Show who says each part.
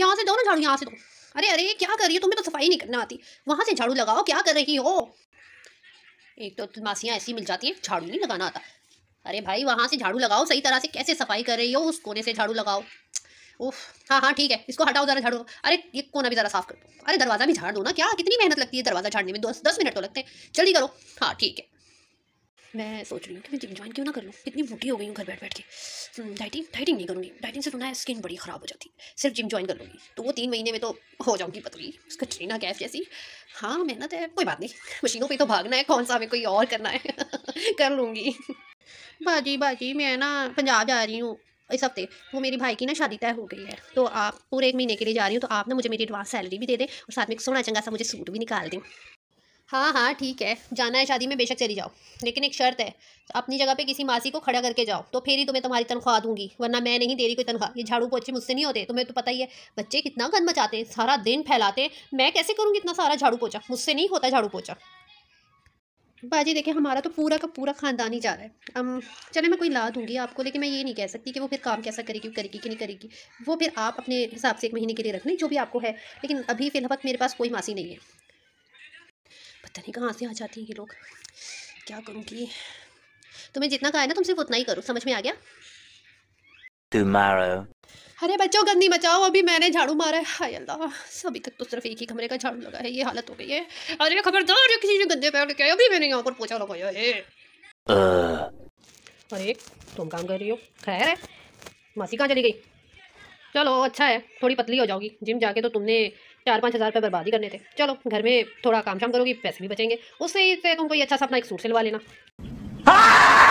Speaker 1: यहाँ से दो ना झाड़ू यहाँ से दो अरे अरे क्या कर रही हो तुम्हें तो सफाई नहीं करना आती वहाँ से झाड़ू लगाओ क्या कर रही हो एक तो मासियाँ ऐसी मिल जाती हैं झाड़ू नहीं लगाना आता अरे भाई वहाँ से झाड़ू लगाओ सही तरह से कैसे सफाई कर रही हो उस कोने से झाड़ू लगाओ ओह हाँ हाँ ठीक है इसको हटाओ ज़रा झाड़ू अरे ये कोना भी ज़रा साफ कर दो अरे दरवाज़ा भी झाड़ दो ना क्या कितनी मेहनत लगती है दरवाज़ा झाड़ने में दस दस मिनट तो लगते हैं जल्दी करो हाँ ठीक है मैं सोच रही हूँ कि मैं जिम ज्वाइन क्यों ना कर लूँ इतनी मोटी हो गई हूँ घर बैठ बैठ के डाइटिंग हम्म, डाइटिंग नहीं करूँगी डाइटिंग से तो ना स्किन बड़ी ख़राब हो जाती है सिर्फ जिम ज्वाइन कर लूँगी तो वो तीन महीने में तो हो जाऊँगी पतली उसका ट्रीना कैफ जैसी हाँ मेहनत है कोई बात नहीं मशीनों पर तो भागना है कौन सा हमें कोई और करना है कर लूँगी भाजी भाजी मैं ना पंजाब जा रही हूँ इस हफ्ते वो तो मेरे भाई की ना शादी तय हो गई है तो आप पूरे एक महीने के लिए जा रही हूँ तो आप ना मुझे मेरी एडवांस सैलरी भी दे दें और साथ में एक सोना चंगा सा मुझे सूट भी निकाल दें हाँ हाँ ठीक है जाना है शादी में बेशक चली जाओ लेकिन एक शर्त है अपनी जगह पे किसी मासी को खड़ा करके जाओ तो फिर ही तुम्हें तुम्हारी तनख्वाह दूंगी वरना मैं नहीं दे रही कोई तनख्वाह ये झाड़ू पोछे मुझसे नहीं होते तुम्हें तो पता ही है बच्चे कितना गंद मचाते हैं सारा दिन फैलाते हैं मैं कैसे करूँगी इतना सारा झाड़ू पोछा मुझसे नहीं होता झाड़ू पोछा बाजी देखिए हमारा तो पूरा का पूरा ख़ानदान ही जा रहा है चले मैं कोई ला दूंगी आपको लेकिन मैं ये नहीं कह सकती कि वो फिर काम कैसा करेगी करेगी कि नहीं करेगी वो फिर आप अपने हिसाब से एक महीने के लिए रख लें जो भी आपको है लेकिन अभी फिलहाल मेरे पास कोई मासी नहीं है पता नहीं कहाँ से आ जाती हैं ये लोग क्या करूँगी तुम्हें जितना कहा है ना तुम सिर्फ उतना ही करो समझ में आ गया अरे बच्चों गंदी मचाओ अभी मैंने झाड़ू मारा है हाय अल्लाह अभी तक तो सिर्फ एक ही कमरे का झाड़ू लगा है ये हालत हो गई है अरे खबरदार किसी ने गंदे पैर लेके आया अभी मैंने यहाँ पर पोछा लगाया है uh. अरे तुम काम कर रही हो खैर है मासी कहाँ चली गई चलो अच्छा है थोड़ी पतली हो जाओगी जिम जाके तो तुमने चार पाँच हज़ार रुपये बर्बाद ही करने थे चलो घर में थोड़ा काम शाम करोगी पैसे भी बचेंगे उससे ही से तुम कोई अच्छा सा अपना एक सूट सिलवा लेना हाँ!